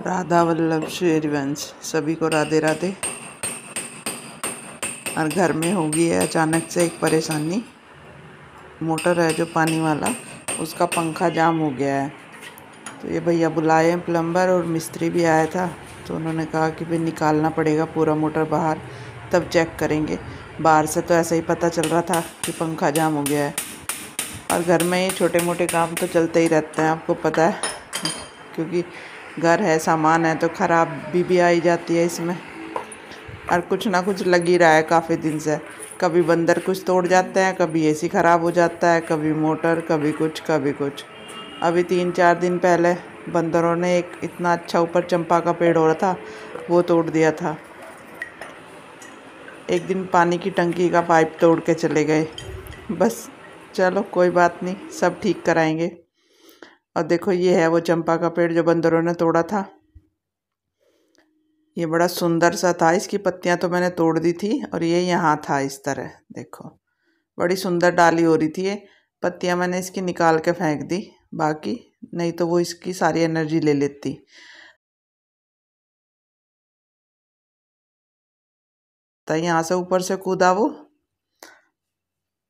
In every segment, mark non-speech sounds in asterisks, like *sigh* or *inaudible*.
राधा वल्लभ शेरवंश सभी को राधे राधे और घर में हो गई है अचानक से एक परेशानी मोटर है जो पानी वाला उसका पंखा जाम हो गया है तो ये भैया बुलाए हैं प्लम्बर और मिस्त्री भी आया था तो उन्होंने कहा कि भाई निकालना पड़ेगा पूरा मोटर बाहर तब चेक करेंगे बाहर से तो ऐसा ही पता चल रहा था कि पंखा जाम हो गया है और घर में ये छोटे मोटे काम तो चलते ही रहते हैं आपको पता है क्योंकि घर है सामान है तो ख़राब भी आई जाती है इसमें और कुछ ना कुछ लग ही रहा है काफ़ी दिन से कभी बंदर कुछ तोड़ जाते हैं कभी एसी ख़राब हो जाता है कभी मोटर कभी कुछ कभी कुछ अभी तीन चार दिन पहले बंदरों ने एक इतना अच्छा ऊपर चंपा का पेड़ हो रहा था वो तोड़ दिया था एक दिन पानी की टंकी का पाइप तोड़ के चले गए बस चलो कोई बात नहीं सब ठीक कराएंगे और देखो ये है वो चंपा का पेड़ जो बंदरों ने तोड़ा था ये बड़ा सुंदर सा था इसकी पत्तियां तो मैंने तोड़ दी थी और ये यहाँ था इस तरह देखो बड़ी सुंदर डाली हो रही थी ये पत्तियां मैंने इसकी निकाल के फेंक दी बाकी नहीं तो वो इसकी सारी एनर्जी ले लेती तो यहाँ से ऊपर से कूदा वो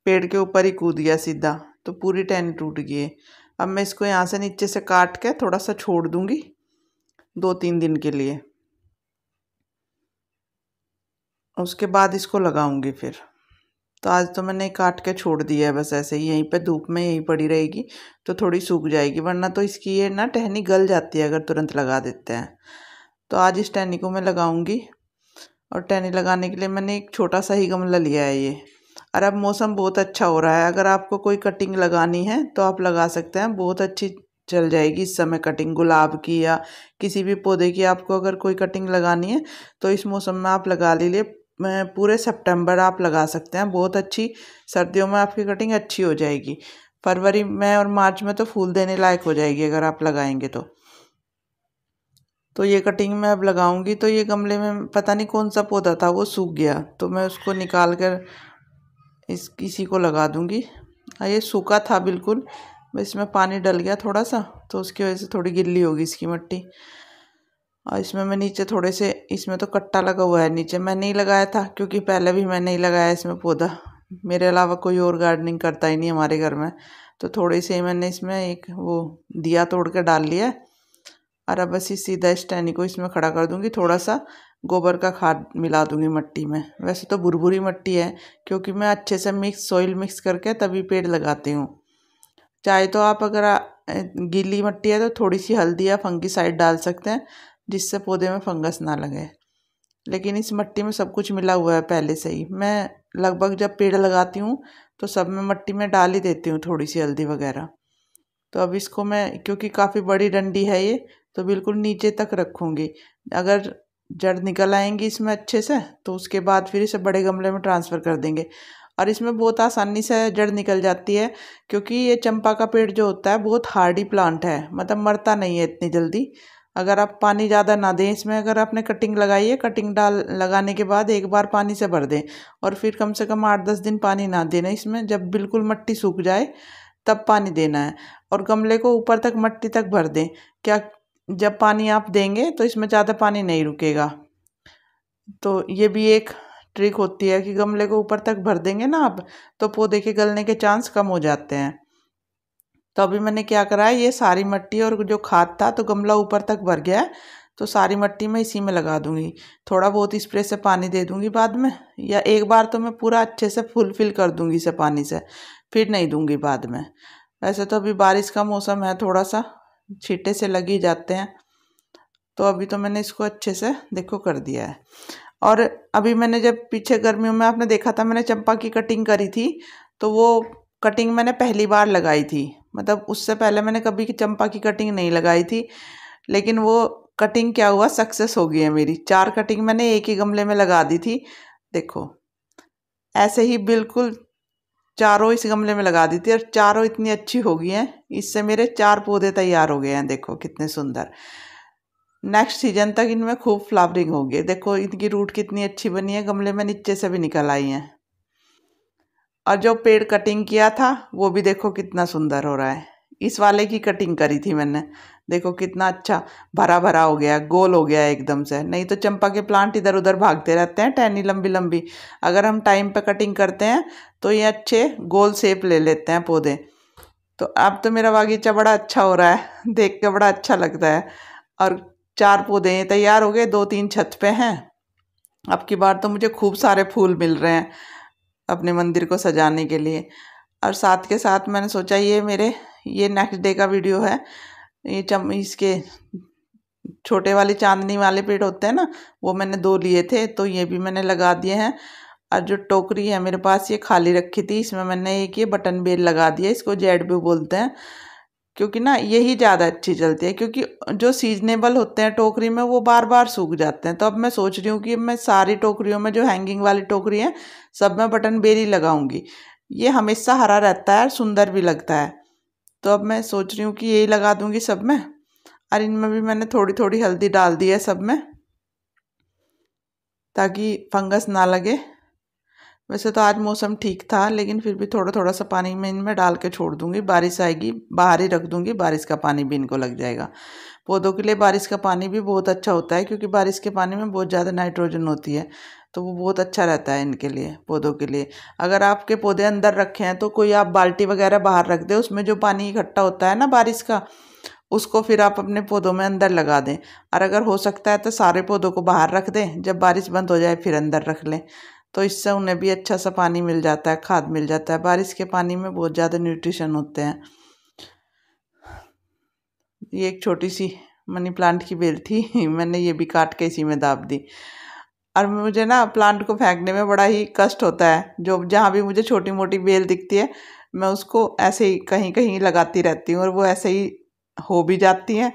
पेड़ के ऊपर ही कूद गया सीधा तो पूरी टहनी टूट गई अब मैं इसको यहाँ से नीचे से काट के थोड़ा सा छोड़ दूँगी दो तीन दिन के लिए उसके बाद इसको लगाऊंगी फिर तो आज तो मैंने काट के छोड़ दिया है बस ऐसे ही यहीं पे धूप में यहीं पड़ी रहेगी तो थोड़ी सूख जाएगी वरना तो इसकी ये ना टहनी गल जाती है अगर तुरंत लगा देते हैं तो आज इस टहनी को मैं लगाऊंगी और टहनी लगाने के लिए मैंने एक छोटा सा ही गमला लिया है ये और अब मौसम बहुत अच्छा हो रहा है अगर आपको कोई कटिंग लगानी है तो आप लगा सकते हैं बहुत अच्छी चल जाएगी इस समय कटिंग गुलाब की या किसी भी पौधे की आपको अगर कोई कटिंग लगानी है तो इस मौसम में आप लगा लीजिए पूरे सितंबर आप लगा सकते हैं बहुत अच्छी सर्दियों में आपकी कटिंग अच्छी हो जाएगी फरवरी में और मार्च में तो फूल देने लायक हो जाएगी अगर आप लगाएंगे तो तो ये कटिंग मैं अब लगाऊंगी तो ये गमले में पता नहीं कौन सा पौधा था वो सूख गया तो मैं उसको निकाल कर इस किसी को लगा दूँगी हाँ, ये सूखा था बिल्कुल इसमें पानी डल गया थोड़ा सा तो उसकी वजह से थोड़ी गिल्ली होगी इसकी मिट्टी और इसमें मैं नीचे थोड़े से इसमें तो कट्टा लगा हुआ है नीचे मैं नहीं लगाया था क्योंकि पहले भी मैं नहीं लगाया इसमें पौधा मेरे अलावा कोई और गार्डनिंग करता ही नहीं हमारे घर में तो थोड़े से मैंने इसमें एक वो दिया तोड़ के डाल लिया और अब बस सीधा स्टैनी को इसमें खड़ा कर दूँगी थोड़ा सा गोबर का खाद मिला दूंगी मिट्टी में वैसे तो भुरभुरी मिट्टी है क्योंकि मैं अच्छे से मिक्स सॉइल मिक्स करके तभी पेड़ लगाती हूँ चाहे तो आप अगर गीली मिट्टी है तो थोड़ी सी हल्दी या फंगी साइड डाल सकते हैं जिससे पौधे में फंगस ना लगे लेकिन इस मिट्टी में सब कुछ मिला हुआ है पहले से ही मैं लगभग जब पेड़ लगाती हूँ तो सब में मिट्टी में डाल ही देती हूँ थोड़ी सी हल्दी वगैरह तो अब इसको मैं क्योंकि काफ़ी बड़ी डंडी है ये तो बिल्कुल नीचे तक रखूँगी अगर जड़ निकल आएंगी इसमें अच्छे से तो उसके बाद फिर इसे बड़े गमले में ट्रांसफ़र कर देंगे और इसमें बहुत आसानी से जड़ निकल जाती है क्योंकि ये चंपा का पेड़ जो होता है बहुत हार्डी प्लांट है मतलब मरता नहीं है इतनी जल्दी अगर आप पानी ज़्यादा ना दें इसमें अगर आपने कटिंग लगाई है कटिंग डाल लगाने के बाद एक बार पानी से भर दें और फिर कम से कम आठ दस दिन पानी ना देना इसमें जब बिल्कुल मट्टी सूख जाए तब पानी देना है और गमले को ऊपर तक मट्टी तक भर दें क्या जब पानी आप देंगे तो इसमें ज़्यादा पानी नहीं रुकेगा तो ये भी एक ट्रिक होती है कि गमले को ऊपर तक भर देंगे ना आप तो पौधे के गलने के चांस कम हो जाते हैं तो अभी मैंने क्या करा है ये सारी मिट्टी और जो खाद था तो गमला ऊपर तक भर गया है तो सारी मिट्टी मैं इसी में लगा दूंगी थोड़ा बहुत स्प्रे से पानी दे दूंगी बाद में या एक बार तो मैं पूरा अच्छे से फुल फिल कर दूंगी इसे पानी से फिर नहीं दूंगी बाद में वैसे तो अभी बारिश का मौसम है थोड़ा सा छीटे से लग ही जाते हैं तो अभी तो मैंने इसको अच्छे से देखो कर दिया है और अभी मैंने जब पीछे गर्मियों में आपने देखा था मैंने चंपा की कटिंग करी थी तो वो कटिंग मैंने पहली बार लगाई थी मतलब उससे पहले मैंने कभी चंपा की कटिंग नहीं लगाई थी लेकिन वो कटिंग क्या हुआ सक्सेस हो गई है मेरी चार कटिंग मैंने एक ही गमले में लगा दी थी देखो ऐसे ही बिल्कुल चारों इस गमले में लगा दी थी और चारों इतनी अच्छी हो गई हैं इससे मेरे चार पौधे तैयार हो गए हैं देखो कितने सुंदर नेक्स्ट सीजन तक इनमें खूब फ्लावरिंग होगी देखो इनकी रूट कितनी अच्छी बनी है गमले में नीचे से भी निकल आई हैं और जो पेड़ कटिंग किया था वो भी देखो कितना सुंदर हो रहा है इस वाले की कटिंग करी थी मैंने देखो कितना अच्छा भरा भरा हो गया गोल हो गया एकदम से नहीं तो चंपा के प्लांट इधर उधर भागते रहते हैं टहनी लंबी लंबी अगर हम टाइम पर कटिंग करते हैं तो ये अच्छे गोल सेप ले लेते हैं पौधे तो अब तो मेरा बागीचा बड़ा अच्छा हो रहा है *laughs* देख के बड़ा अच्छा लगता है और चार पौधे ये तैयार हो गए दो तीन छत पे हैं अब की बार तो मुझे खूब सारे फूल मिल रहे हैं अपने मंदिर को सजाने के लिए और साथ के साथ मैंने सोचा ये मेरे ये नेक्स्ट डे का वीडियो है ये चम इसके छोटे वाले चांदनी वाले पेड़ होते हैं ना वो मैंने दो लिए थे तो ये भी मैंने लगा दिए हैं और जो टोकरी है मेरे पास ये खाली रखी थी इसमें मैंने एक ये बटन बेल लगा दिया इसको जेड भी बोलते हैं क्योंकि ना यही ज़्यादा अच्छी चलती है क्योंकि जो सीजनेबल होते हैं टोकरी में वो बार बार सूख जाते हैं तो अब मैं सोच रही हूँ कि मैं सारी टोकरियों में जो हैंगिंग वाली टोकरी है सब में बटन बेरी लगाऊंगी ये हमेशा हरा रहता है और सुंदर भी लगता है तो अब मैं सोच रही हूँ कि यही लगा दूँगी सब में और इनमें भी मैंने थोड़ी थोड़ी हल्दी डाल दी है सब में ताकि फंगस ना लगे वैसे तो आज मौसम ठीक था लेकिन फिर भी थोड़ा थोड़ा सा पानी मैं इनमें डाल के छोड़ दूंगी बारिश आएगी बाहर ही रख दूंगी बारिश का पानी भी इनको लग जाएगा पौधों के लिए बारिश का पानी भी बहुत अच्छा होता है क्योंकि बारिश के पानी में बहुत ज़्यादा नाइट्रोजन होती है तो वो बहुत अच्छा रहता है इनके लिए पौधों के लिए अगर आपके पौधे अंदर रखे हैं तो कोई आप बाल्टी वगैरह बाहर रख दें उसमें जो पानी इकट्ठा होता है ना बारिश का उसको फिर आप अपने पौधों में अंदर लगा दें और अगर हो सकता है तो सारे पौधों को बाहर रख दें जब बारिश बंद हो जाए फिर अंदर रख लें तो इससे उन्हें भी अच्छा सा पानी मिल जाता है खाद मिल जाता है बारिश के पानी में बहुत ज़्यादा न्यूट्रिशन होते हैं ये एक छोटी सी मनी प्लांट की बेल थी *laughs* मैंने ये भी काट के इसी में दाब दी और मुझे ना प्लांट को फेंकने में बड़ा ही कष्ट होता है जो जहाँ भी मुझे छोटी मोटी बेल दिखती है मैं उसको ऐसे ही कहीं कहीं लगाती रहती हूँ और वो ऐसे ही हो भी जाती हैं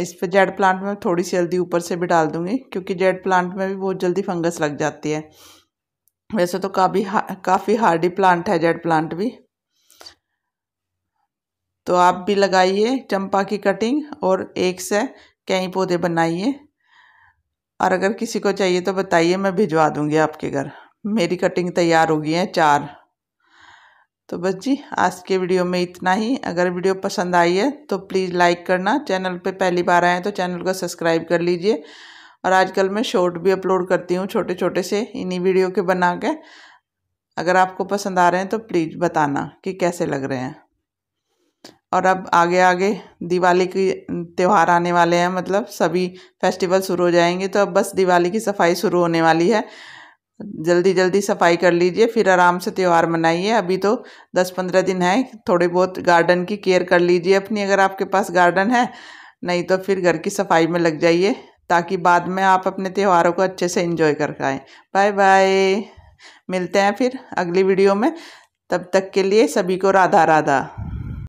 इस पर जेड प्लांट में थोड़ी सी हल्दी ऊपर से भी डाल दूँगी क्योंकि जेड प्लांट में भी बहुत जल्दी फंगस लग जाती है वैसे तो काफ़ी हा, काफ़ी हार्डी प्लांट है जेड प्लांट भी तो आप भी लगाइए चंपा की कटिंग और एक से कई पौधे बनाइए और अगर किसी को चाहिए तो बताइए मैं भिजवा दूँगी आपके घर मेरी कटिंग तैयार हो गई है चार तो बस जी आज के वीडियो में इतना ही अगर वीडियो पसंद आई है तो प्लीज़ लाइक करना चैनल पे पहली बार आए तो चैनल को सब्सक्राइब कर लीजिए और आजकल मैं शॉर्ट भी अपलोड करती हूँ छोटे छोटे से इन्हीं वीडियो के बना के अगर आपको पसंद आ रहे हैं तो प्लीज़ बताना कि कैसे लग रहे हैं और अब आगे आगे दिवाली की त्यौहार आने वाले हैं मतलब सभी फेस्टिवल शुरू हो जाएंगे तो अब बस दिवाली की सफाई शुरू होने वाली है जल्दी जल्दी सफाई कर लीजिए फिर आराम से त्यौहार मनाइए अभी तो दस पंद्रह दिन है थोड़ी बहुत गार्डन की केयर कर लीजिए अपनी अगर आपके पास गार्डन है नहीं तो फिर घर की सफाई में लग जाइए ताकि बाद में आप अपने त्योहारों को अच्छे से इंजॉय कर पाएँ बाय बाय मिलते हैं फिर अगली वीडियो में तब तक के लिए सभी को राधा राधा